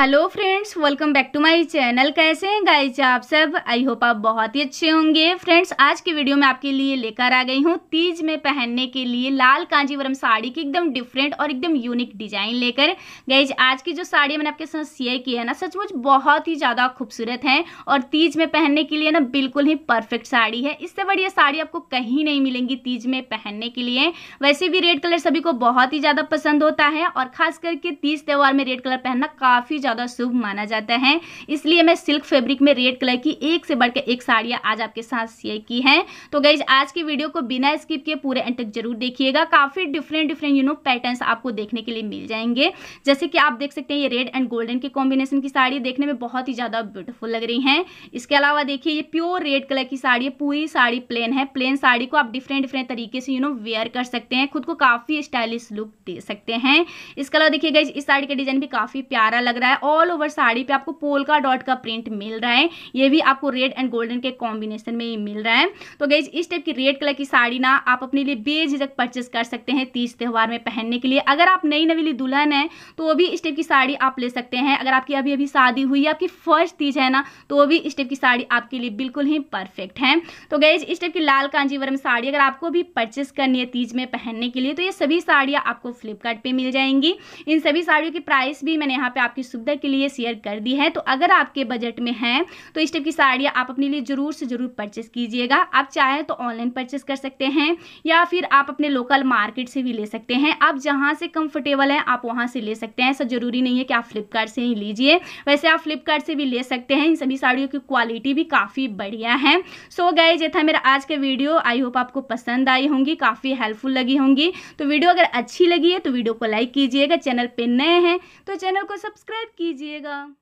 hello friends welcome back to my channel कैसे हैं guys आप सब आई होप आप बहुत ही अच्छे होंगे फ्रेंड्स आज की वीडियो में आपके लिए लेकर आ गई हूँ तीज में पहनने के लिए लाल कांजीवरम साड़ी की एकदम डिफरेंट और एकदम यूनिक डिजाइन लेकर गाइस आज की जो साड़ी मैंने आपके साथ शेयर की है ना सचमुच बहुत ही ज़्यादा खूबसूरत है और तीज में पहनने के लिए ना बिल्कुल ही परफेक्ट साड़ी है इससे बढ़िया साड़ी आपको कहीं नहीं मिलेंगी तीज में पहनने के लिए वैसे भी रेड कलर सभी को बहुत ही ज़्यादा पसंद होता है और खास करके तीज त्यौहार में रेड कलर पहनना काफ़ी ज़्यादा शुभ माना जाता है इसलिए मैं सिल्क फैब्रिक में रेड कलर की एक से बढ़कर एक साड़ियाँ आज आपके साथ शेयर की हैं तो गई आज की वीडियो को बिना स्किप किए पूरे एंड तक जरूर देखिएगा काफ़ी different different you know patterns आपको देखने के लिए मिल जाएंगे जैसे कि आप देख सकते हैं ये रेड एंड गोल्डन के कॉम्बिनेशन की साड़ी देखने में बहुत ही ज़्यादा ब्यूटीफुल लग रही हैं इसके अलावा देखिए ये प्योर रेड कलर की साड़ी है पूरी साड़ी प्लेन है प्लेन साड़ी को आप डिफरेंट डिफरेंट तरीके से यू नो वेयर कर सकते हैं खुद को काफ़ी स्टाइलिश लुक दे सकते हैं इसके अलावा देखिए गई इस साड़ी का डिज़ाइन भी काफ़ी प्यारा लग रहा है रहा है ऑल ओवर साड़ी पे आपको पोलका डॉट का प्रिंट मिल रहा है ये भी आपको रेड एंड गोल्डन के कॉम्बिनेशन में ही मिल रहा है तो गई इस टाइप की रेड कलर की साड़ी ना आप अपने लिए बेझिझक परचेस कर सकते हैं तीज त्यौहार में पहनने के लिए अगर आप नई नवीली दुल्हन है तो वो भी इस टाइप की साड़ी आप ले सकते हैं अगर आपकी अभी अभी शादी हुई है आपकी फर्स्ट तीज है ना तो वो भी इस टाइप की साड़ी आपके लिए बिल्कुल ही परफेक्ट है तो गई इस टाइप की लाल कांजीवरम साड़ी अगर आपको भी परचेस करनी है तीज में पहनने के लिए तो ये सभी साड़ियाँ आपको फ्लिपकार्ट मिल जाएंगी इन सभी साड़ियों की प्राइस भी मैंने यहाँ पे आपकी सुविधा के लिए शेयर कर दी है तो अगर आपके बजट में है तो इस टाइप की साड़ियाँ आप अपने लिए ज़रूर से ज़रूर परचेस कीजिएगा आप चाहें तो ऑनलाइन परचेस कर सकते हैं या फिर आप अपने लोकल मार्केट से भी ले सकते हैं आप जहाँ से कंफर्टेबल हैं आप वहाँ से ले सकते हैं ऐसा ज़रूरी नहीं है कि आप फ्लिपकार्ट से ही लीजिए वैसे आप फ्लिपकार्ट से भी ले सकते हैं इन सभी साड़ियों की क्वालिटी भी काफ़ी बढ़िया है सो गए ये था मेरा आज का वीडियो आई होप आपको पसंद आई होंगी काफ़ी हेल्पफुल लगी होंगी तो वीडियो अगर अच्छी लगी है तो वीडियो को लाइक कीजिएगा चैनल पर नए हैं तो चैनल को सब्सक्राइब सब्सक्राइब कीजिएगा